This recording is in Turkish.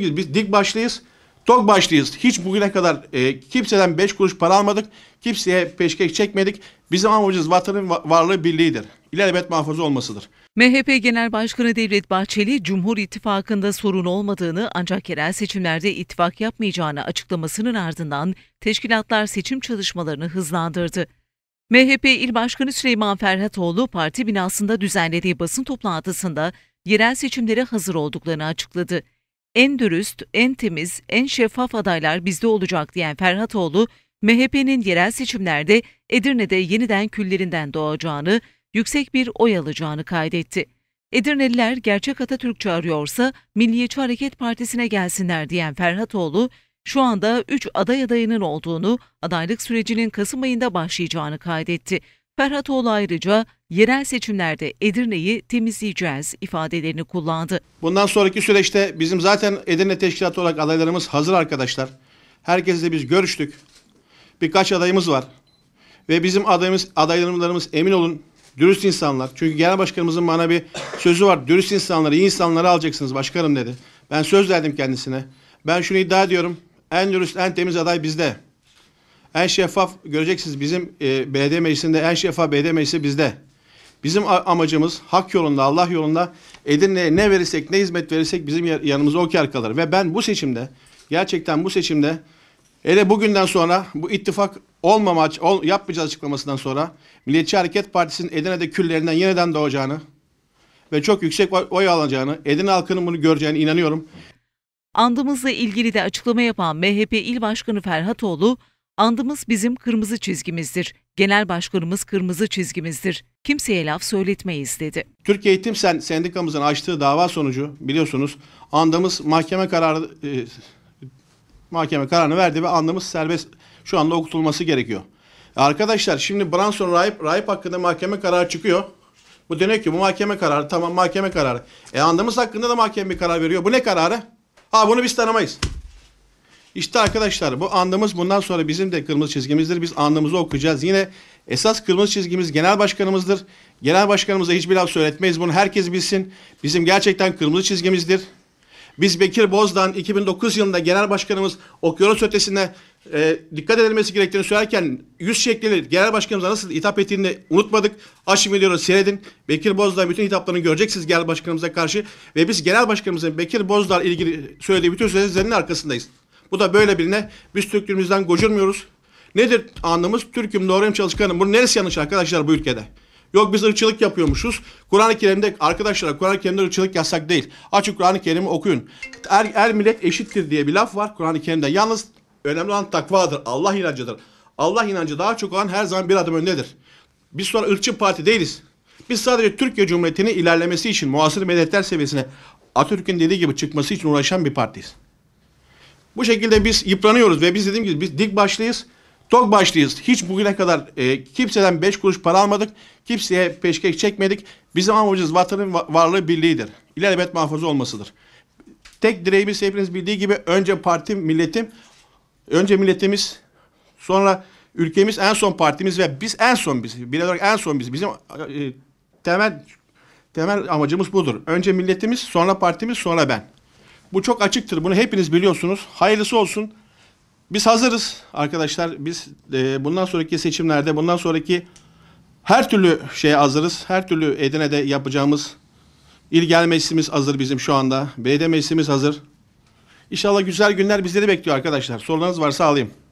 Biz dik başlıyız, tok başlıyız. Hiç bugüne kadar e, kimseden 5 kuruş para almadık. Kimseye peşkek çekmedik. Bizim amacımız vatanın varlığı birliğidir. İlelebet muhafazı olmasıdır. MHP Genel Başkanı Devlet Bahçeli, Cumhur İttifakı'nda sorun olmadığını ancak yerel seçimlerde ittifak yapmayacağını açıklamasının ardından teşkilatlar seçim çalışmalarını hızlandırdı. MHP İl Başkanı Süleyman Ferhatoğlu parti binasında düzenlediği basın toplantısında yerel seçimlere hazır olduklarını açıkladı en dürüst, en temiz, en şeffaf adaylar bizde olacak diyen Ferhatoğlu, MHP'nin yerel seçimlerde Edirne'de yeniden küllerinden doğacağını, yüksek bir oy alacağını kaydetti. Edirneliler gerçek Atatürkçü arıyorsa Milliyetçi Hareket Partisi'ne gelsinler diyen Ferhatoğlu, şu anda 3 aday adayının olduğunu, adaylık sürecinin Kasım ayında başlayacağını kaydetti. Ferhatoğlu ayrıca yerel seçimlerde Edirne'yi temizleyeceğiz ifadelerini kullandı. Bundan sonraki süreçte bizim zaten Edirne Teşkilatı olarak adaylarımız hazır arkadaşlar. Herkesle biz görüştük. Birkaç adayımız var. Ve bizim adayımız, adaylarımız emin olun dürüst insanlar. Çünkü genel başkanımızın bana bir sözü var. Dürüst insanları, iyi insanları alacaksınız başkanım dedi. Ben söz verdim kendisine. Ben şunu iddia ediyorum. En dürüst, en temiz aday bizde. En şeffaf göreceksiniz bizim e, belediye meclisinde en şeffaf belediye meclisi bizde. Bizim amacımız hak yolunda, Allah yolunda Edirne'ye ne verirsek, ne hizmet verirsek bizim yanımıza o kar kalır. Ve ben bu seçimde, gerçekten bu seçimde Hele bugünden sonra bu ittifak olmama ol, yapmayacağız açıklamasından sonra Milliyetçi Hareket Partisi'nin Edirne'de küllerinden yeniden doğacağını ve çok yüksek oy alacağını, Edirne halkının bunu göreceğine inanıyorum. Andımızla ilgili de açıklama yapan MHP İl Başkanı Ferhatoğlu, Andımız bizim kırmızı çizgimizdir. Genel başkanımız kırmızı çizgimizdir. Kimseye laf söyletmeyiz dedi. Türkiye Eğitim Sen Sendikamızın açtığı dava sonucu biliyorsunuz andımız mahkeme kararı e, mahkeme kararını verdi ve andımız serbest şu anda okutulması gerekiyor. E, arkadaşlar şimdi Branson Rahip, Rahip hakkında mahkeme kararı çıkıyor. Bu deniyor ki bu mahkeme kararı tamam mahkeme kararı. E andımız hakkında da mahkeme bir karar veriyor. Bu ne kararı? Ha bunu biz tanımayız. İşte arkadaşlar bu andımız bundan sonra bizim de kırmızı çizgimizdir. Biz andımızı okuyacağız. Yine esas kırmızı çizgimiz genel başkanımızdır. Genel başkanımıza hiçbir laf söyletmeyiz. Bunu herkes bilsin. Bizim gerçekten kırmızı çizgimizdir. Biz Bekir Bozdağ'ın 2009 yılında genel başkanımız Okyanos ötesine e, dikkat edilmesi gerektiğini söylerken yüz şeklini genel başkanımıza nasıl hitap ettiğini unutmadık. Aşım videoyu seyredin. Bekir Bozdağ bütün hitaplarını göreceksiniz genel başkanımıza karşı ve biz genel başkanımızın Bekir Bozdağ ilgili söylediği bütün sözlerin arkasındayız. Bu da böyle birine biz Türklüğümüzden gocunmuyoruz. Nedir anlamız? Türk'üm doğruyum çalışkanım. Bunun neresi yanlış arkadaşlar bu ülkede? Yok biz ırkçılık yapıyormuşuz. Kur'an-ı Kerim'de arkadaşlar Kur'an-ı Kerim'de ırkçılık yasak değil. Açık Kur'an-ı Kerim'i okuyun. Er, er millet eşittir diye bir laf var Kur'an-ı Kerim'de. Yalnız önemli olan takvadır. Allah inancıdır. Allah inancı daha çok olan her zaman bir adım öndedir. Biz sonra ırkçı parti değiliz. Biz sadece Türkiye Cumhuriyeti'nin ilerlemesi için muasır medeniyetler seviyesine Atatürk'ün dediği gibi çıkması için uğraşan bir partiyiz. Bu şekilde biz yıpranıyoruz ve biz dediğim gibi biz dik başlıyız. Tok başlıyız. Hiç bugüne kadar e, kimseden beş kuruş para almadık. Kimseye peşkek çekmedik. Bizim amacımız vatanın varlığı birliğidir. İlelebet muhafaza olmasıdır. Tek direğimiz hepiniz bildiği gibi önce partim, milletim, önce milletimiz, sonra ülkemiz, en son partimiz ve biz en son biz. Birey olarak en son biz. Bizim e, e temel temel amacımız budur. Önce milletimiz, sonra partimiz, sonra ben. Bu çok açıktır. Bunu hepiniz biliyorsunuz. Hayırlısı olsun. Biz hazırız arkadaşlar. Biz e, bundan sonraki seçimlerde, bundan sonraki her türlü şeye hazırız. Her türlü Edirne'de yapacağımız ilgel meclisimiz hazır bizim şu anda. Belediye meclisimiz hazır. İnşallah güzel günler bizleri bekliyor arkadaşlar. Sorularınız varsa alayım.